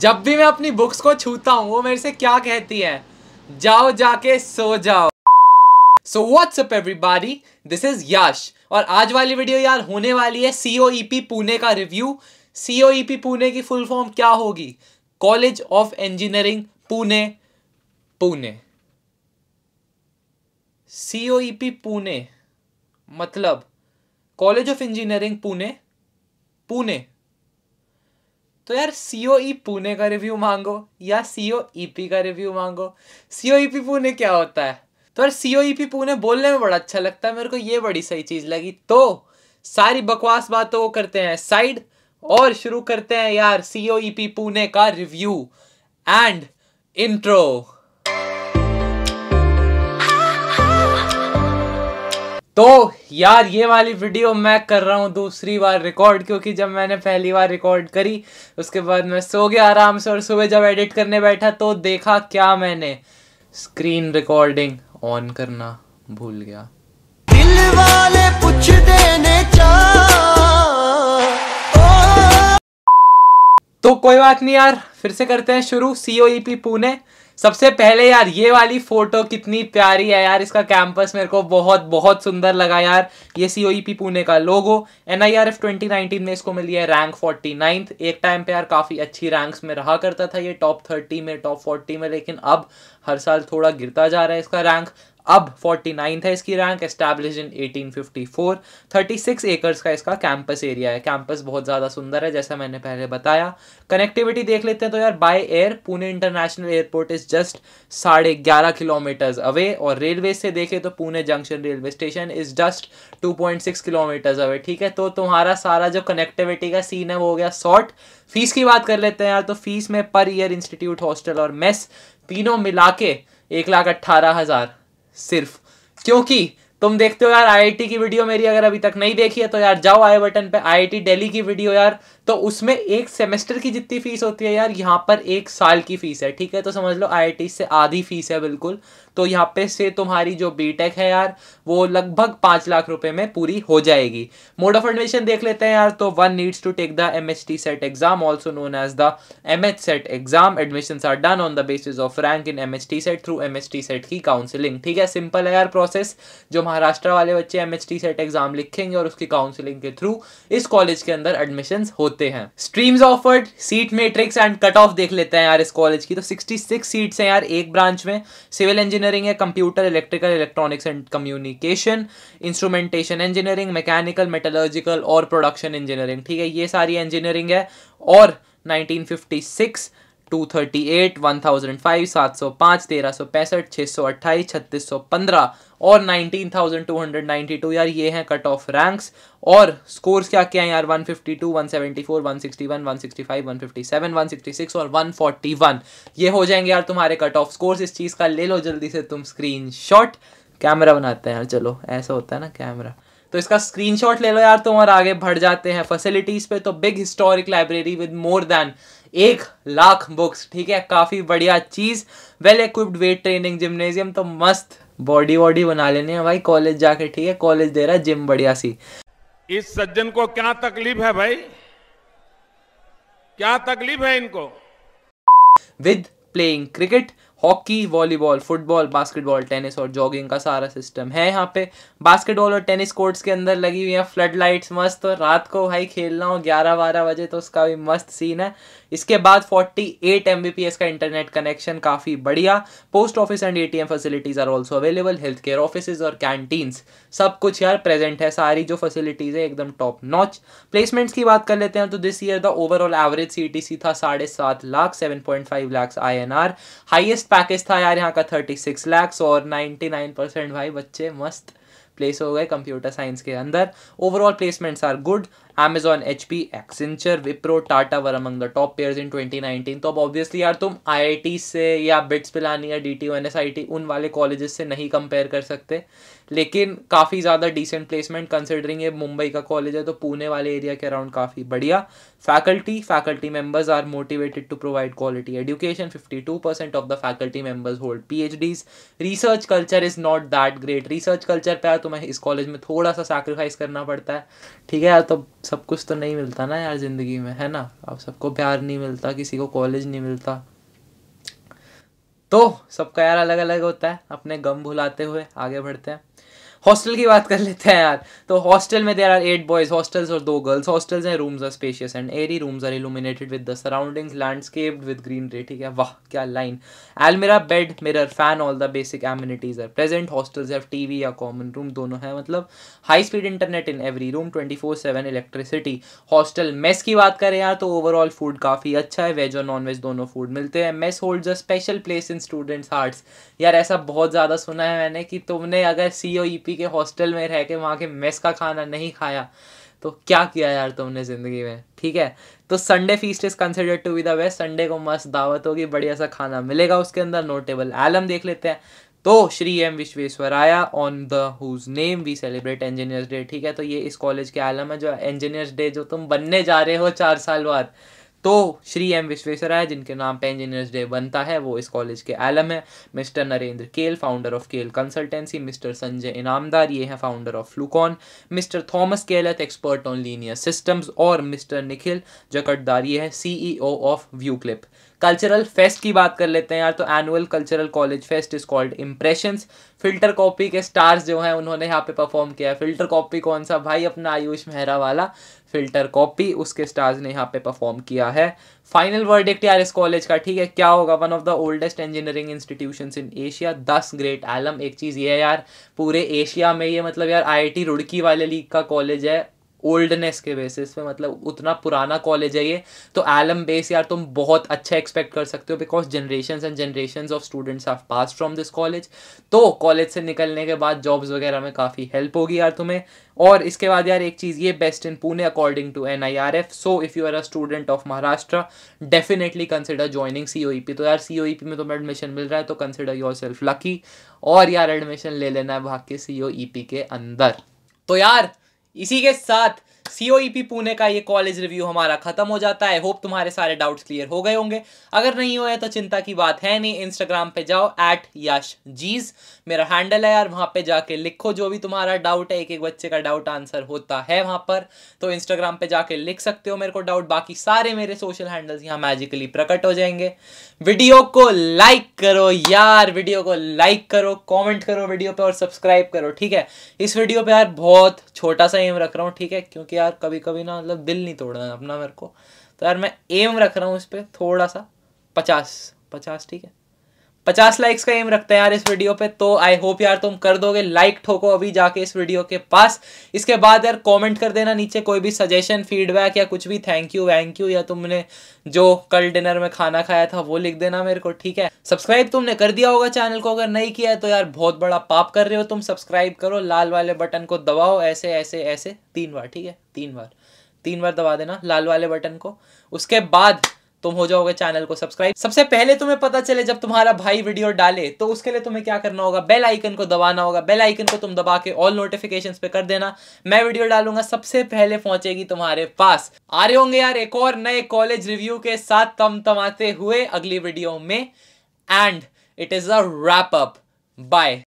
जब भी मैं अपनी बुक्स को छूता हूँ वो मेरे से क्या कहती है जाओ जाके सो जाओ so what's up everybody this is Yash और आज वाली वीडियो यार होने वाली है सी पुणे e का रिव्यू सी पुणे की फुल फॉर्म क्या होगी college of engineering Pune Pune C Pune मतलब college of engineering Pune Pune तो यार सी ओ ई पुणे का रिव्यू मांगो या सी ओ ई पी का रिव्यू मांगो सी ओ ई पी पुणे क्या होता है तो यार सी ओ ई पी पुणे बोलने में बड़ा अच्छा लगता है मेरे को ये बड़ी सही चीज़ लगी तो सारी बकवास बातों को करते हैं साइड और शुरू करते हैं यार सी ओ ई पी पुणे का रिव्यू एंड इंट्रो तो यार ये वाली वीडियो मैं कर रहा हूँ दूसरी बार रिकॉर्ड क्योंकि जब मैंने पहली बार रिकॉर्ड करी उसके बाद मैं सो गया आराम से और सुबह जब एडिट करने बैठा तो देखा क्या मैंने स्क्रीन रिकॉर्डिंग ऑन करना भूल गया दिल वाले पूछ देने तो कोई बात नहीं यार फिर से करते हैं शुरू सी पुणे सबसे पहले यार ये वाली फोटो कितनी प्यारी है यार इसका कैंपस मेरे को बहुत बहुत सुंदर लगा यार ये सीओईपी e पुणे का logo N I R F twenty nineteen में इसको मिली है रैंक फोर्टी नाइन्थ एक टाइम पे यार काफ़ी अच्छी रैंक्स में रहा करता था ये टॉप थर्टी में टॉप फोर्टी में लेकिन अब हर साल थोड़ा गिरता जा रहा है इसका रैंक अब 49 है इसकी रैंक एस्टैब्लिश इन 1854 36 एकर्स का इसका कैंपस एरिया है कैंपस बहुत ज़्यादा सुंदर है जैसा मैंने पहले बताया कनेक्टिविटी देख लेते हैं तो यार by air Pune international airport is just साढ़े ग्यारह किलोमीटर्स अवे और रेलवे से देखें तो Pune junction railway station is just two point six kilometres away ठीक है तो तुम्हारा सारा जो कनेक्टिविटी का सीन है वो हो गया शॉर्ट फीस की बात कर लेते हैं यार तो फीस में पर ईयर इंस्टीट्यूट हॉस्टल और मेस तीनों मिला के एक लाख अट्ठारह हज़ार सिर्फ क्योंकि तुम देखते हो यार आईआईटी की वीडियो मेरी अगर अभी तक नहीं देखी है तो यार जाओ आई बटन पे आईआईटी दिल्ली की वीडियो यार तो उसमें एक सेमेस्टर की जितनी फीस होती है यार यहाँ पर एक साल की फीस है ठीक है तो समझ लो आई से आधी फीस है बिल्कुल तो यहाँ पे से तुम्हारी जो बी है यार वो लगभग पाँच लाख रुपए में पूरी हो जाएगी मोड ऑफ एडमिशन देख लेते हैं यार तो one needs to take the M H T CET exam also known as the M H CET exam admission are done on the basis of rank in M H T CET through M H T CET की counselling ठीक है simple है यार process जो महाराष्ट्र वाले बच्चे M H T CET exam लिखेंगे और उसकी काउंसिलिंग के थ्रू इस कॉलेज के अंदर एडमिशन होती होते हैं streams offered seat matrix and cut off देख लेते हैं यार इस कॉलेज की तो 66 सीट्स हैं यार एक ब्रांच में सिविल इंजीनियरिंग है computer electrical electronics and communication instrumentation engineering mechanical metallurgical और प्रोडक्शन इंजीनियरिंग ठीक है ये सारी इंजीनियरिंग है और 1956 two thirty eight one thousand five सात सौ पाँच तेरह सौ पैंसठ छः सौ अट्ठाईस छत्तीस सौ पंद्रह और nineteen thousand two hundred ninety two यार ये हैं कट ऑफ रैंक्स और स्कोर्स क्या क्या हैं यार one fifty two one seventy four one sixty one one sixty five one fifty seven one sixty six और वन फोर्टी वन ये हो जाएंगे यार तुम्हारे कट ऑफ स्कोर्स इस चीज़ का ले लो जल्दी से तुम स्क्रीन शॉट कैमरा बनाते हैं यार चलो ऐसा होता है ना कैमरा तो इसका स्क्रीनशॉट ले लो यार तुम और आगे बढ़ जाते हैं फैसिलिटीज़ पे तो big historic library with more than एक लाख बुक्स ठीक है काफ़ी बढ़िया चीज़ well equipped weight training gymnasium तो मस्त बॉडी वॉडी बना लेने हैं भाई कॉलेज जाके ठीक है कॉलेज दे रहा है जिम बढ़िया सी इस सज्जन को क्या तकलीफ है भाई क्या तकलीफ है इनको with playing cricket hockey volleyball football basketball tennis और जॉगिंग का सारा सिस्टम है यहाँ पे बास्केटबॉल और टेनिस कोर्ट्स के अंदर लगी हुई है फ्लड लाइट्स मस्त और रात को भाई खेलना हो ग्यारह बारह बजे तो उसका भी मस्त सीन है इसके बाद 48 एट का इंटरनेट कनेक्शन काफ़ी बढ़िया post office and A T M facilities are also available health care office और कैंटीन्स सब कुछ यार प्रेजेंट है सारी जो फैसिलिटीज़ है एकदम टॉप नॉच प्लेसमेंट्स की बात कर लेते हैं तो this year the overall average C था साढ़े सात lakh seven point five lakh I N R highest package था यार यहाँ का थर्टी सिक्स लैक्स और नाइन्टी नाइन परसेंट भाई बच्चे मस्त प्लेस हो गए कंप्यूटर साइंस के अंदर overall placements are good Amazon, HP, Accenture, Wipro, Tata were among the top players in 2019 तो अब ऑब्वियसली यार तुम आई से या बिट्स लानी या डी टी एन उन वाले कॉलेजेस से नहीं कंपेयर कर सकते लेकिन काफ़ी ज़्यादा डिसेंट प्लेसमेंट कंसिडरिंग ये मुंबई का कॉलेज है तो पुणे वाले एरिया के अराउंड काफ़ी बढ़िया faculty faculty members are motivated to provide quality education. 52 percent of the faculty members hold Research research culture is not that great research culture यार तुम्हें इस कॉलेज में थोड़ा सा sacrifice करना पड़ता है ठीक है यार तो सब कुछ तो नहीं मिलता ना यार ज़िंदगी में है ना अब सबको प्यार नहीं मिलता किसी को कॉलेज नहीं मिलता तो सबका यार अलग अलग होता है अपने गम भुलाते हुए आगे बढ़ते हैं हॉस्टल की बात कर लेते हैं यार तो हॉस्टल में there are eight boys hostels और दो गर्ल्स हॉस्टल्स हैं rooms are spacious and airy rooms are illuminated with the surroundings landscaped with greenery ठीक है वाह क्या लाइन एलमेरा bed mirror fan all the basic amenities are present hostels have T या common room दोनों है मतलब high speed internet in every room twenty four seven electricity hostel mess की बात करें यार तो ओवरऑल फूड काफ़ी अच्छा है वेज और नॉन वेज दोनों फूड मिलते हैं mess hold a special place in students hearts यार ऐसा बहुत ज़्यादा सुना है मैंने कि तुमने अगर सी ओ ई यूपी के हॉस्टल में रह के वहाँ के मेस का खाना नहीं खाया तो क्या किया यार तुमने ज़िंदगी में ठीक है तो Sunday feast is considered to be the best Sunday को मस्त दावत होगी बढ़िया सा खाना मिलेगा उसके अंदर नोटेबल एलम देख लेते हैं तो Shri M Visvesvaraya on the whose name we celebrate engineers day ठीक है तो ये इस कॉलेज के आलम है जो इंजीनियर्स डे जो तुम बनने जा रहे हो चार साल बाद तो श्री एम विश्वेश्वराय जिनके नाम पे इंजीनियर्स डे बनता है वो इस कॉलेज के आलम है mister Narendra Kale founder of Kale consultancy mister Sanjay Inamdar ये हैं founder of Flucon mister Thomas Kailath expert on linear systems और मिस्टर निखिल जकटदार ये है CEO of Vuclip cultural fest की बात कर लेते हैं यार तो annual cultural college fest is called impressions FilterCopy के स्टार्स जो हैं उन्होंने यहाँ पे परफॉर्म किया है फिल्टर कॉपी कौन सा भाई अपना आयुष मेहरा वाला फिल्टर कॉपी उसके स्टार्स ने यहाँ पे परफॉर्म किया है फाइनल वर्ड एक इस कॉलेज का ठीक है क्या होगा one of the oldest engineering institutions in Asia this great alum एक चीज़ ये है यार पूरे एशिया में ये मतलब यार आईआईटी रुड़की वाले लीग का कॉलेज है ओल्डनेस के बेसिस पे मतलब उतना पुराना कॉलेज है ये तो एलम बेस यार तुम बहुत अच्छा एक्सपेक्ट कर सकते हो because generation and generation of students have pass from this college तो कॉलेज से निकलने के बाद जॉब्स वगैरह में काफ़ी हेल्प होगी यार तुम्हें और इसके बाद यार एक चीज़ ये best in Pune according to N I R F so if you are a student of Maharashtra definitely consider joining C O E P तो यार सी ओ ई पी में तुम्हें एडमिशन मिल रहा है तो कंसिडर योर सेल्फ लकी और यार एडमिशन ले लेना है भाग के सी ओ ई पी के अंदर तो यार इसी के साथ सीओईपी पुणे e का ये कॉलेज रिव्यू हमारा खत्म हो जाता है होप तुम्हारे सारे डाउट्स क्लियर हो गए होंगे अगर नहीं हुए तो चिंता की बात है नहीं इंस्टाग्राम पे जाओ एट यश जीज मेरा हैंडल है यार वहाँ पे जाके लिखो जो भी तुम्हारा डाउट है एक एक बच्चे का डाउट आंसर होता है वहाँ पर तो इंस्टाग्राम पे जाके लिख सकते हो मेरे को डाउट बाकी सारे मेरे सोशल हैंडल्स यहाँ मैजिकली प्रकट हो जाएंगे वीडियो को लाइक करो यार वीडियो को लाइक करो कॉमेंट करो वीडियो पे और सब्सक्राइब करो ठीक है इस वीडियो पे यार बहुत छोटा सा एम रख रहा हूँ ठीक है क्योंकि यार कभी कभी ना मतलब दिल नहीं तोड़ना अपना मेरे को तो यार मैं एम रख रहा हूँ इस पर थोड़ा सा पचास पचास ठीक है पचास लाइक्स का एम रखते हैं यार इस वीडियो पे तो आई होप यार तुम कर दोगे लाइक ठोको अभी जाके इस वीडियो के पास इसके बाद यार कमेंट कर देना नीचे कोई भी सजेशन फीडबैक या कुछ भी थैंक यू वैंक यू या तुमने जो कल डिनर में खाना खाया था वो लिख देना मेरे को ठीक है सब्सक्राइब तुमने कर दिया होगा चैनल को अगर नहीं किया है तो यार बहुत बड़ा पाप कर रहे हो तुम सब्सक्राइब करो लाल वाले बटन को दबाओ ऐसे ऐसे ऐसे तीन बार ठीक है तीन बार तीन बार दबा देना लाल वाले बटन को उसके बाद तुम हो जाओगे चैनल को सब्सक्राइब सबसे पहले तुम्हें पता चले जब तुम्हारा भाई वीडियो डाले तो उसके लिए तुम्हें क्या करना होगा बेल आइकन को दबाना होगा बेल आइकन को तुम दबा के ऑल नोटिफिकेशन पे कर देना मैं वीडियो डालूंगा सबसे पहले पहुंचेगी तुम्हारे पास आ रहे होंगे यार एक और नए कॉलेज रिव्यू के साथ तम तमाते हुए अगली वीडियो में and it is a wrap up bye